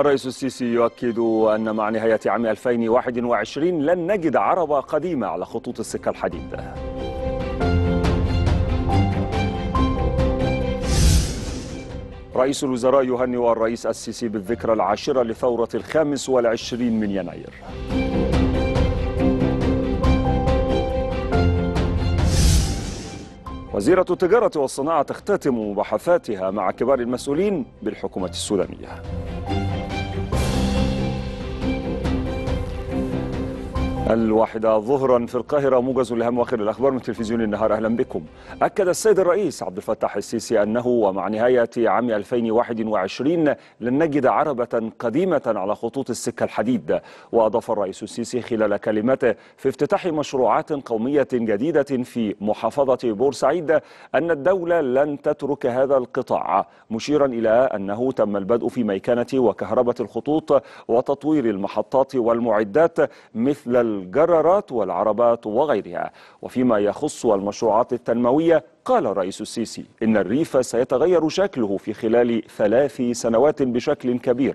الرئيس السيسي يؤكد أن مع نهاية عام 2021 لن نجد عربة قديمة على خطوط السكة الحديد رئيس الوزراء يهنئ الرئيس السيسي بالذكرى العاشرة لثورة الخامس والعشرين من يناير وزيرة التجارة والصناعة تختتم مباحثاتها مع كبار المسؤولين بالحكومة السودانية الواحدة ظهرا في القاهرة موجز لهم واخر الأخبار من تلفزيون النهار أهلا بكم أكد السيد الرئيس عبد الفتاح السيسي أنه ومع نهاية عام 2021 لن نجد عربة قديمة على خطوط السكة الحديد وأضاف الرئيس السيسي خلال كلمته في افتتاح مشروعات قومية جديدة في محافظة بورسعيد أن الدولة لن تترك هذا القطاع مشيرا إلى أنه تم البدء في ميكنة وكهربة الخطوط وتطوير المحطات والمعدات مثل الجرارات والعربات وغيرها وفيما يخص المشروعات التنموية قال الرئيس السيسي إن الريف سيتغير شكله في خلال ثلاث سنوات بشكل كبير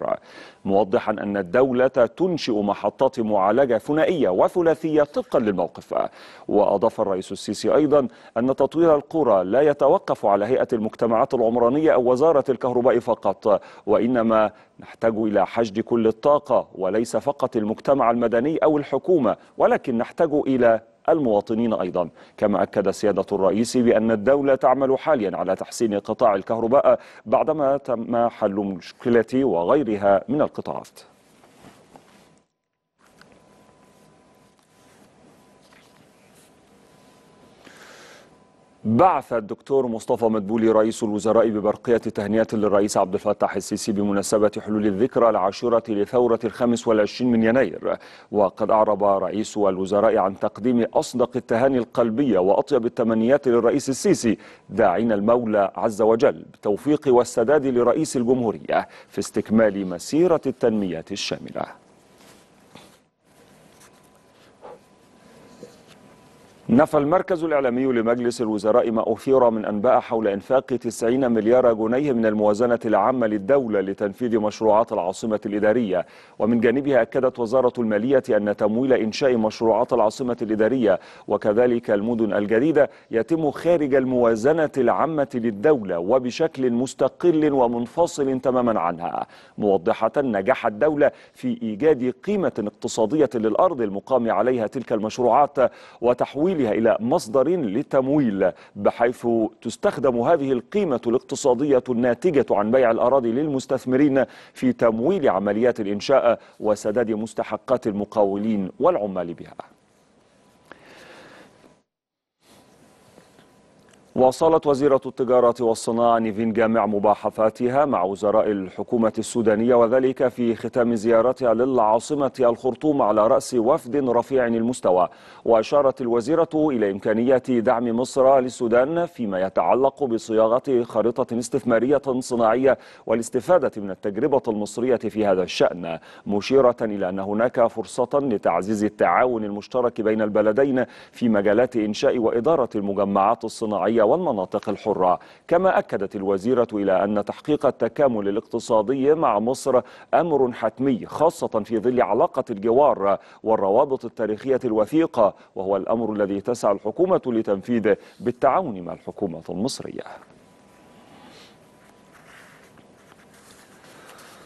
موضحا أن الدولة تنشئ محطات معالجة ثنائية وثلاثية طبقا للموقف وأضاف الرئيس السيسي أيضا أن تطوير القرى لا يتوقف على هيئة المجتمعات العمرانية أو وزارة الكهرباء فقط وإنما نحتاج إلى حشد كل الطاقة وليس فقط المجتمع المدني أو الحكومة ولكن نحتاج إلى المواطنين أيضا كما أكد سيادة الرئيس بأن الدولة تعمل حاليا على تحسين قطاع الكهرباء بعدما تم حل مشكلة وغيرها من القطاعات بعث الدكتور مصطفى مدبولي رئيس الوزراء ببرقية تهنئة للرئيس عبد الفتاح السيسي بمناسبة حلول الذكرى العاشرة لثورة الخامس والعشرين من يناير وقد أعرب رئيس الوزراء عن تقديم أصدق التهاني القلبية وأطيب التمنيات للرئيس السيسي داعين المولى عز وجل بالتوفيق والسداد لرئيس الجمهورية في استكمال مسيرة التنمية الشاملة نفى المركز الإعلامي لمجلس الوزراء ما أثير من أنباء حول إنفاق 90 مليار جنيه من الموازنة العامة للدولة لتنفيذ مشروعات العاصمة الإدارية ومن جانبها أكدت وزارة المالية أن تمويل إنشاء مشروعات العاصمة الإدارية وكذلك المدن الجديدة يتم خارج الموازنة العامة للدولة وبشكل مستقل ومنفصل تماما عنها موضحة نجاح الدولة في إيجاد قيمة اقتصادية للأرض المقام عليها تلك المشروعات وتحويل تحويلها إلى مصدر للتمويل بحيث تستخدم هذه القيمة الاقتصادية الناتجة عن بيع الأراضي للمستثمرين في تمويل عمليات الإنشاء وسداد مستحقات المقاولين والعمال بها واصلت وزيرة التجارة والصناعة نيفين جامع مباحثاتها مع وزراء الحكومة السودانية وذلك في ختام زيارتها للعاصمة الخرطوم على رأس وفد رفيع المستوى وأشارت الوزيرة إلى إمكانية دعم مصر للسودان فيما يتعلق بصياغة خريطة استثمارية صناعية والاستفادة من التجربة المصرية في هذا الشأن مشيرة إلى أن هناك فرصة لتعزيز التعاون المشترك بين البلدين في مجالات إنشاء وإدارة المجمعات الصناعية والمناطق الحرة كما أكدت الوزيرة إلى أن تحقيق التكامل الاقتصادي مع مصر أمر حتمي خاصة في ظل علاقة الجوار والروابط التاريخية الوثيقة وهو الأمر الذي تسعى الحكومة لتنفيذه بالتعاون مع الحكومة المصرية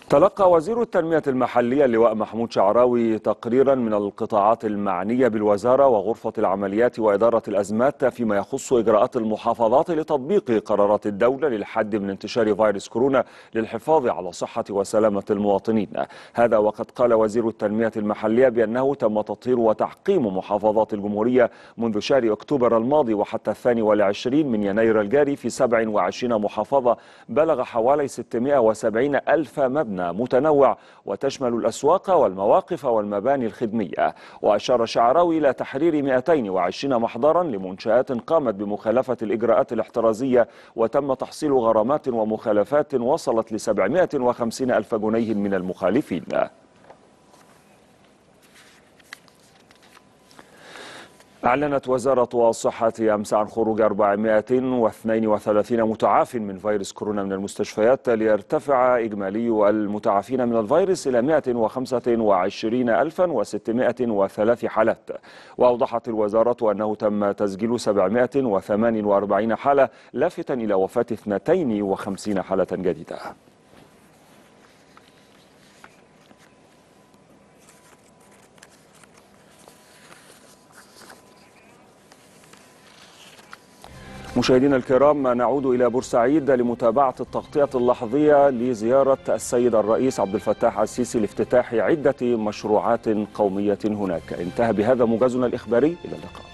تلقى وزير التنمية المحلية اللواء محمود شعراوي تقريرا من القطاعات المعنية بالوزارة وغرفة العمليات وإدارة الأزمات فيما يخص إجراءات المحافظات لتطبيق قرارات الدولة للحد من انتشار فيروس كورونا للحفاظ على صحة وسلامة المواطنين هذا وقد قال وزير التنمية المحلية بأنه تم تطهير وتحقيم محافظات الجمهورية منذ شهر أكتوبر الماضي وحتى الثاني والعشرين من يناير الجاري في 27 محافظة بلغ حوالي 670 ألف مبنى متنوع وتشمل الأسواق والمواقف والمباني الخدمية وأشار شعراوي إلى تحرير 220 محضرا لمنشآت قامت بمخالفة الإجراءات الاحترازية وتم تحصيل غرامات ومخالفات وصلت ل 750 ألف جنيه من المخالفين أعلنت وزارة الصحة أمس عن خروج 432 متعاف من فيروس كورونا من المستشفيات ليرتفع إجمالي المتعافين من الفيروس إلى 125603 حالة وأوضحت الوزارة أنه تم تسجيل 748 حالة لافتا إلى وفاة 52 حالة جديدة مشاهدينا الكرام نعود إلى بورسعيد لمتابعة التغطية اللحظية لزيارة السيد الرئيس عبد الفتاح السيسي لافتتاح عدة مشروعات قومية هناك انتهى بهذا موجزنا الإخباري إلى اللقاء